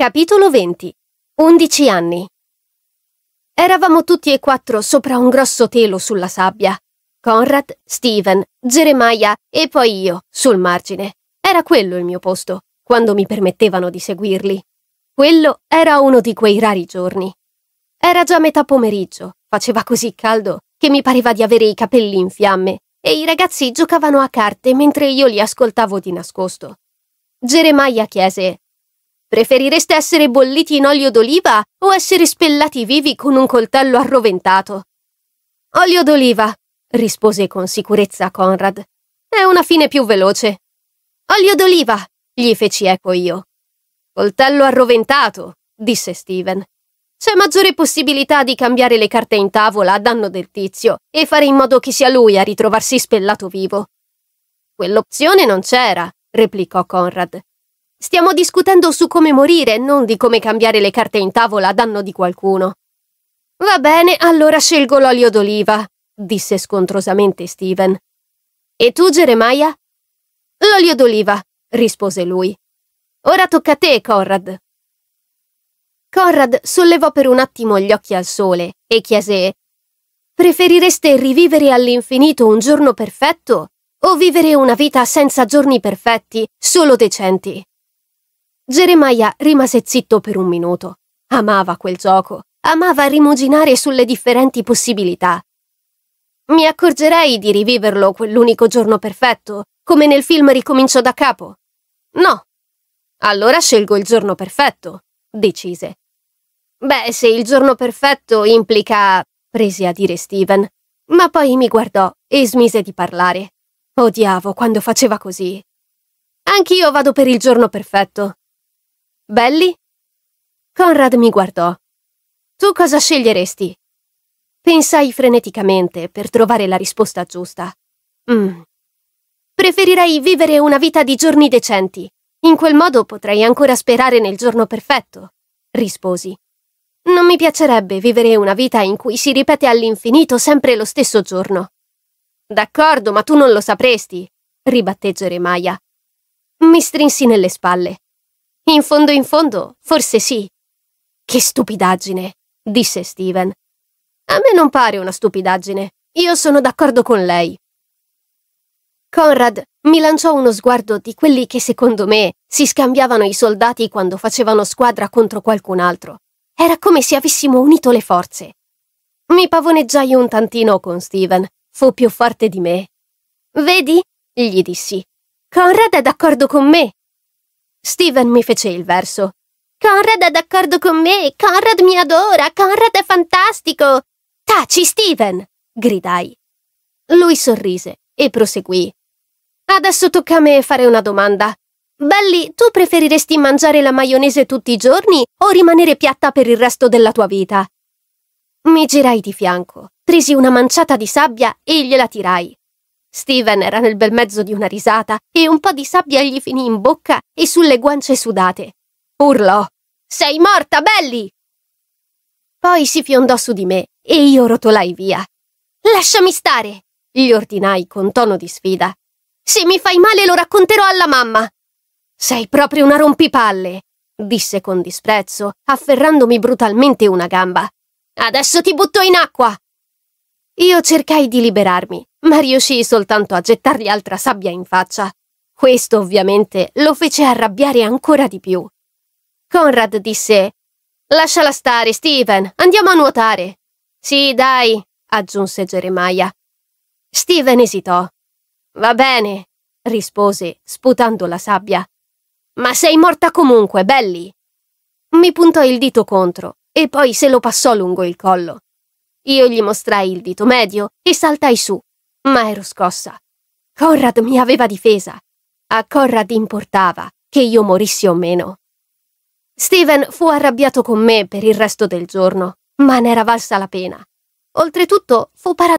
Capitolo 20 11 anni Eravamo tutti e quattro sopra un grosso telo sulla sabbia. Conrad, Steven, Jeremiah e poi io, sul margine. Era quello il mio posto, quando mi permettevano di seguirli. Quello era uno di quei rari giorni. Era già metà pomeriggio, faceva così caldo che mi pareva di avere i capelli in fiamme e i ragazzi giocavano a carte mentre io li ascoltavo di nascosto. Jeremiah chiese Preferireste essere bolliti in olio d'oliva o essere spellati vivi con un coltello arroventato? Olio d'oliva, rispose con sicurezza Conrad. È una fine più veloce. Olio d'oliva, gli feci eco io. Coltello arroventato, disse Steven. C'è maggiore possibilità di cambiare le carte in tavola a danno del tizio e fare in modo che sia lui a ritrovarsi spellato vivo. Quell'opzione non c'era, replicò Conrad. Stiamo discutendo su come morire, non di come cambiare le carte in tavola a danno di qualcuno. Va bene, allora scelgo l'olio d'oliva, disse scontrosamente Steven. E tu, Jeremiah? L'olio d'oliva, rispose lui. Ora tocca a te, Conrad. Conrad sollevò per un attimo gli occhi al sole e chiese Preferireste rivivere all'infinito un giorno perfetto o vivere una vita senza giorni perfetti, solo decenti? Jeremiah rimase zitto per un minuto. Amava quel gioco, amava rimuginare sulle differenti possibilità. Mi accorgerei di riviverlo quell'unico giorno perfetto, come nel film Ricomincio da capo. No. Allora scelgo il giorno perfetto, decise. Beh, se il giorno perfetto implica... prese a dire Steven, ma poi mi guardò e smise di parlare. Odiavo quando faceva così. Anch'io vado per il giorno perfetto, Belli? Conrad mi guardò. Tu cosa sceglieresti? Pensai freneticamente per trovare la risposta giusta. Mm. Preferirei vivere una vita di giorni decenti. In quel modo potrei ancora sperare nel giorno perfetto, risposi. Non mi piacerebbe vivere una vita in cui si ripete all'infinito sempre lo stesso giorno. D'accordo, ma tu non lo sapresti, ribatté Geremia. Mi strinsi nelle spalle. In fondo in fondo, forse sì. Che stupidaggine, disse Steven. A me non pare una stupidaggine. Io sono d'accordo con lei. Conrad mi lanciò uno sguardo di quelli che secondo me si scambiavano i soldati quando facevano squadra contro qualcun altro. Era come se avessimo unito le forze. Mi pavoneggiai un tantino con Steven. Fu più forte di me. Vedi? gli dissi. Conrad è d'accordo con me. Steven mi fece il verso. Conrad è d'accordo con me! Conrad mi adora! Conrad è fantastico! Taci, Steven! gridai. Lui sorrise e proseguì. Adesso tocca a me fare una domanda. Belli, tu preferiresti mangiare la maionese tutti i giorni o rimanere piatta per il resto della tua vita? Mi girai di fianco, presi una manciata di sabbia e gliela tirai. Steven era nel bel mezzo di una risata e un po' di sabbia gli finì in bocca e sulle guance sudate. Urlò: Sei morta, Belli! Poi si fiondò su di me e io rotolai via. Lasciami stare! gli ordinai con tono di sfida. Se mi fai male lo racconterò alla mamma! Sei proprio una rompipalle! disse con disprezzo, afferrandomi brutalmente una gamba. Adesso ti butto in acqua! Io cercai di liberarmi, ma riuscì soltanto a gettargli altra sabbia in faccia. Questo ovviamente lo fece arrabbiare ancora di più. Conrad disse Lasciala stare, Steven, andiamo a nuotare. Sì, dai, aggiunse Jeremiah. Steven esitò. Va bene, rispose, sputando la sabbia. Ma sei morta comunque, Belli. Mi puntò il dito contro e poi se lo passò lungo il collo. Io gli mostrai il dito medio e saltai su, ma ero scossa. Conrad mi aveva difesa. A Conrad importava che io morissi o meno. Steven fu arrabbiato con me per il resto del giorno, ma n'era valsa la pena. Oltretutto fu paradossale.